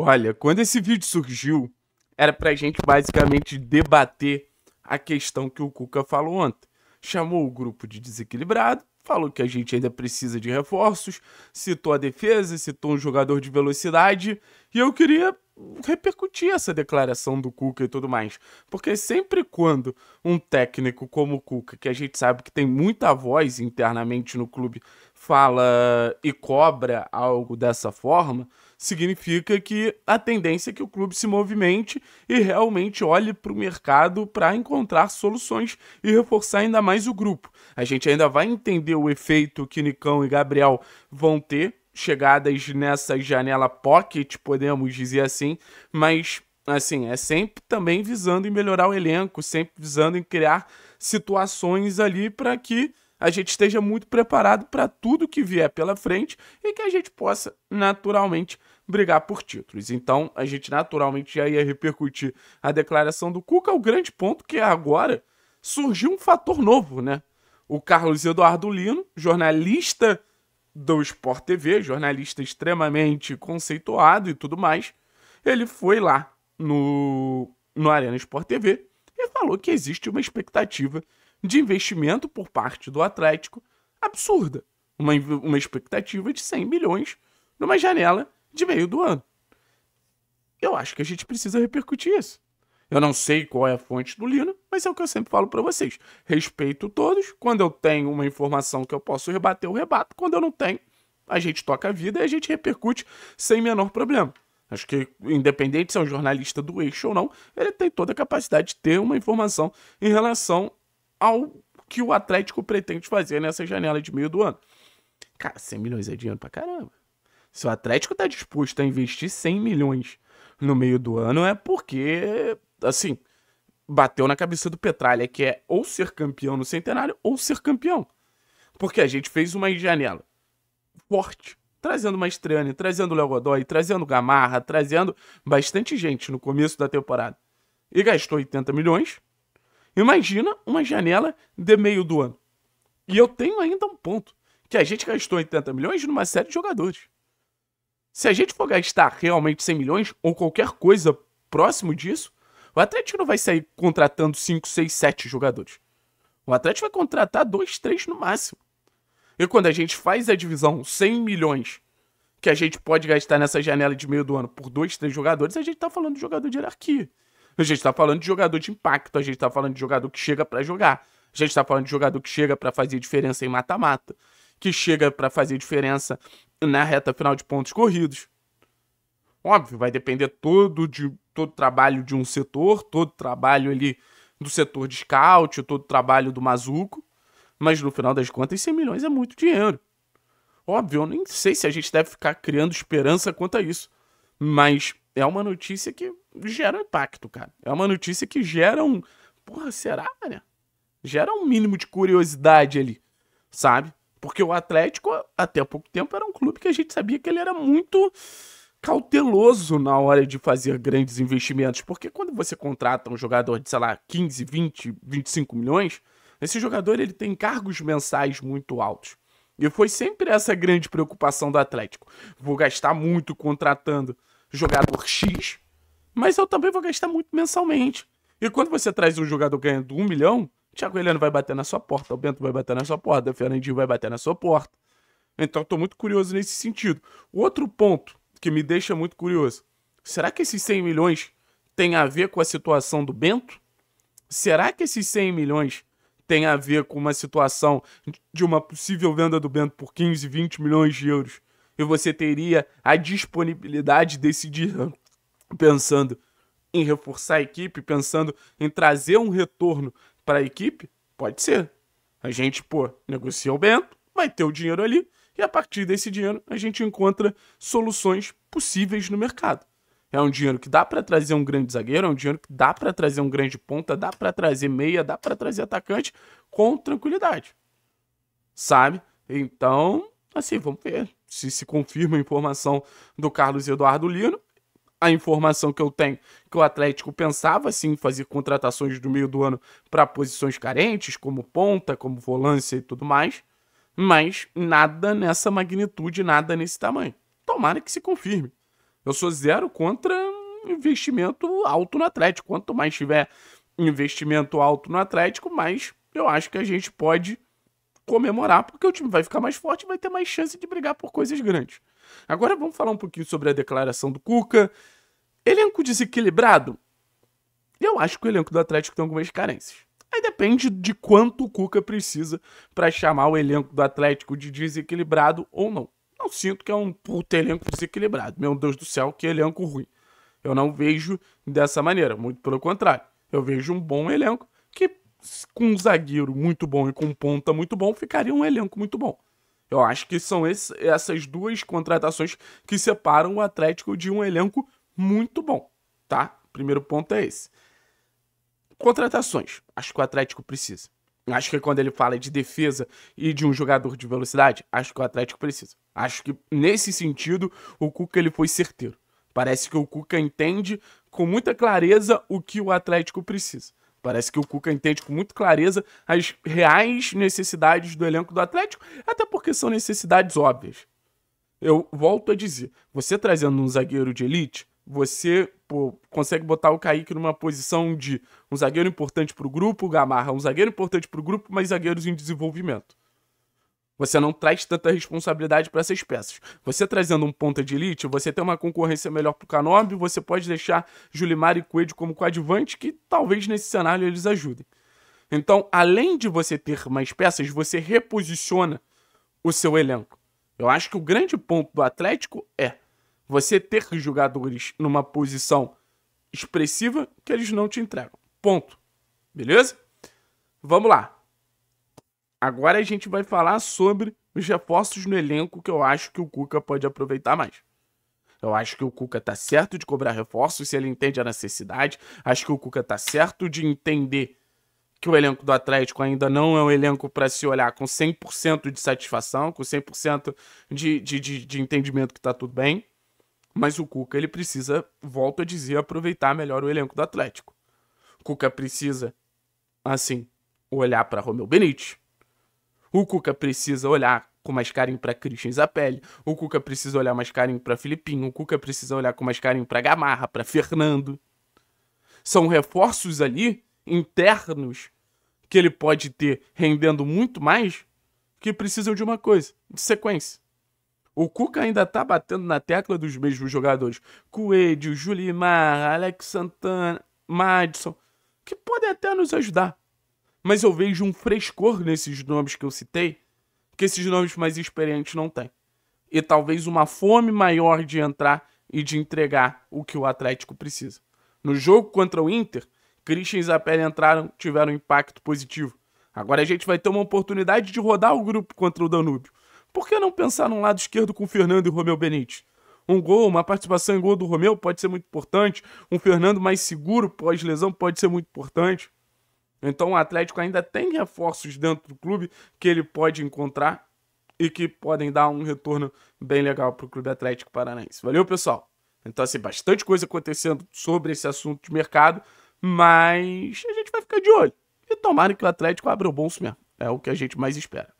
Olha, quando esse vídeo surgiu, era pra gente basicamente debater a questão que o Cuca falou ontem. Chamou o grupo de desequilibrado, falou que a gente ainda precisa de reforços, citou a defesa, citou um jogador de velocidade, e eu queria repercutir essa declaração do Cuca e tudo mais. Porque sempre quando um técnico como o Cuca, que a gente sabe que tem muita voz internamente no clube, fala e cobra algo dessa forma, significa que a tendência é que o clube se movimente e realmente olhe para o mercado para encontrar soluções e reforçar ainda mais o grupo. A gente ainda vai entender o efeito que Nicão e Gabriel vão ter, chegadas nessa janela pocket, podemos dizer assim, mas assim, é sempre também visando em melhorar o elenco, sempre visando em criar situações ali para que a gente esteja muito preparado para tudo que vier pela frente e que a gente possa naturalmente brigar por títulos. Então, a gente naturalmente já ia repercutir a declaração do Cuca. O grande ponto que é agora surgiu um fator novo, né? O Carlos Eduardo Lino, jornalista do Sport TV, jornalista extremamente conceituado e tudo mais, ele foi lá no, no Arena Sport TV e falou que existe uma expectativa de investimento por parte do Atlético absurda. Uma, uma expectativa de 100 milhões numa janela de meio do ano. Eu acho que a gente precisa repercutir isso. Eu não sei qual é a fonte do Lino, mas é o que eu sempre falo para vocês. Respeito todos. Quando eu tenho uma informação que eu posso rebater, eu rebato. Quando eu não tenho, a gente toca a vida e a gente repercute sem menor problema. Acho que, independente se é um jornalista do eixo ou não, ele tem toda a capacidade de ter uma informação em relação ao que o Atlético pretende fazer nessa janela de meio do ano. Cara, 100 milhões é dinheiro pra caramba. Se o Atlético tá disposto a investir 100 milhões no meio do ano, é porque, assim, bateu na cabeça do Petralha, que é ou ser campeão no centenário ou ser campeão. Porque a gente fez uma janela forte Trazendo Maestrani, trazendo Léo Godoy, trazendo Gamarra, trazendo bastante gente no começo da temporada. E gastou 80 milhões. Imagina uma janela de meio do ano. E eu tenho ainda um ponto: que a gente gastou 80 milhões numa série de jogadores. Se a gente for gastar realmente 100 milhões ou qualquer coisa próximo disso, o Atlético não vai sair contratando 5, 6, 7 jogadores. O Atlético vai contratar 2, 3 no máximo. E quando a gente faz a divisão 100 milhões que a gente pode gastar nessa janela de meio do ano por dois, três jogadores, a gente tá falando de jogador de hierarquia. A gente tá falando de jogador de impacto, a gente tá falando de jogador que chega para jogar. A gente tá falando de jogador que chega para fazer diferença em mata-mata, que chega para fazer diferença na reta final de pontos corridos. Óbvio, vai depender todo de todo trabalho de um setor, todo trabalho ali do setor de scout, todo trabalho do Mazuco. Mas no final das contas, 100 milhões é muito dinheiro. Óbvio, eu nem sei se a gente deve ficar criando esperança quanto a isso. Mas é uma notícia que gera impacto, cara. É uma notícia que gera um. Porra, será, né? Gera um mínimo de curiosidade ali, sabe? Porque o Atlético, até pouco tempo, era um clube que a gente sabia que ele era muito cauteloso na hora de fazer grandes investimentos. Porque quando você contrata um jogador de, sei lá, 15, 20, 25 milhões, esse jogador ele tem cargos mensais muito altos. E foi sempre essa grande preocupação do Atlético. Vou gastar muito contratando jogador X, mas eu também vou gastar muito mensalmente. E quando você traz um jogador ganhando um milhão, Thiago Heleno vai bater na sua porta, o Bento vai bater na sua porta, o Fernandinho vai bater na sua porta. Então estou muito curioso nesse sentido. Outro ponto que me deixa muito curioso: será que esses 100 milhões tem a ver com a situação do Bento? Será que esses 100 milhões tem a ver com uma situação de uma possível venda do Bento por 15, 20 milhões de euros. E você teria a disponibilidade de decidir né, pensando em reforçar a equipe, pensando em trazer um retorno para a equipe? Pode ser. A gente, pô, negocia o Bento, vai ter o dinheiro ali, e a partir desse dinheiro a gente encontra soluções possíveis no mercado. É um dinheiro que dá para trazer um grande zagueiro, é um dinheiro que dá para trazer um grande ponta, dá para trazer meia, dá para trazer atacante com tranquilidade. Sabe? Então, assim, vamos ver se se confirma a informação do Carlos Eduardo Lino. A informação que eu tenho que o Atlético pensava sim fazer contratações do meio do ano para posições carentes, como ponta, como volância e tudo mais, mas nada nessa magnitude, nada nesse tamanho. Tomara que se confirme. Eu sou zero contra investimento alto no Atlético. Quanto mais tiver investimento alto no Atlético, mais eu acho que a gente pode comemorar, porque o time vai ficar mais forte e vai ter mais chance de brigar por coisas grandes. Agora vamos falar um pouquinho sobre a declaração do Cuca. Elenco desequilibrado? Eu acho que o elenco do Atlético tem algumas carências. Aí depende de quanto o Cuca precisa para chamar o elenco do Atlético de desequilibrado ou não eu sinto que é um puto elenco desequilibrado. Meu Deus do céu, que elenco ruim. Eu não vejo dessa maneira, muito pelo contrário. Eu vejo um bom elenco que, com um zagueiro muito bom e com um ponta muito bom, ficaria um elenco muito bom. Eu acho que são esse, essas duas contratações que separam o Atlético de um elenco muito bom, tá? Primeiro ponto é esse. Contratações. Acho que o Atlético precisa. Acho que quando ele fala de defesa e de um jogador de velocidade, acho que o Atlético precisa. Acho que nesse sentido o Cuca ele foi certeiro. Parece que o Cuca entende com muita clareza o que o Atlético precisa. Parece que o Cuca entende com muita clareza as reais necessidades do elenco do Atlético, até porque são necessidades óbvias. Eu volto a dizer, você trazendo um zagueiro de elite, você pô, consegue botar o Kaique numa posição de um zagueiro importante para o grupo, o Gamarra um zagueiro importante para o grupo, mas zagueiros em desenvolvimento. Você não traz tanta responsabilidade para essas peças. Você trazendo um ponta de elite, você tem uma concorrência melhor para o Canobi, você pode deixar Julimar e Coelho como coadjuvante, que talvez nesse cenário eles ajudem. Então, além de você ter mais peças, você reposiciona o seu elenco. Eu acho que o grande ponto do Atlético é você ter jogadores numa posição expressiva que eles não te entregam. Ponto. Beleza? Vamos lá. Agora a gente vai falar sobre os reforços no elenco que eu acho que o Cuca pode aproveitar mais. Eu acho que o Cuca tá certo de cobrar reforços se ele entende a necessidade. Acho que o Cuca tá certo de entender que o elenco do Atlético ainda não é um elenco para se olhar com 100% de satisfação, com 100% de, de, de, de entendimento que tá tudo bem. Mas o Cuca ele precisa, volto a dizer, aproveitar melhor o elenco do Atlético. O Cuca precisa, assim, olhar para Romeu Benítez. O Cuca precisa olhar com mais carinho para Christian Zapelli. O Cuca precisa olhar mais carinho para Filipinho. O Cuca precisa olhar com mais carinho para Gamarra, para Fernando. São reforços ali internos que ele pode ter rendendo muito mais que precisam de uma coisa, de sequência. O Cuca ainda tá batendo na tecla dos mesmos jogadores. Coelho, Julimar, Alex Santana, Madison, que podem até nos ajudar. Mas eu vejo um frescor nesses nomes que eu citei, que esses nomes mais experientes não têm. E talvez uma fome maior de entrar e de entregar o que o Atlético precisa. No jogo contra o Inter, Christian e Zapelli entraram, tiveram um impacto positivo. Agora a gente vai ter uma oportunidade de rodar o grupo contra o Danúbio por que não pensar num lado esquerdo com Fernando e Romeu Benítez? Um gol, uma participação em gol do Romeu pode ser muito importante. Um Fernando mais seguro pós-lesão pode ser muito importante. Então o Atlético ainda tem reforços dentro do clube que ele pode encontrar e que podem dar um retorno bem legal para o Clube Atlético Paranaense. Valeu, pessoal? Então, assim, bastante coisa acontecendo sobre esse assunto de mercado, mas a gente vai ficar de olho. E tomara que o Atlético abra o bolso mesmo. É o que a gente mais espera.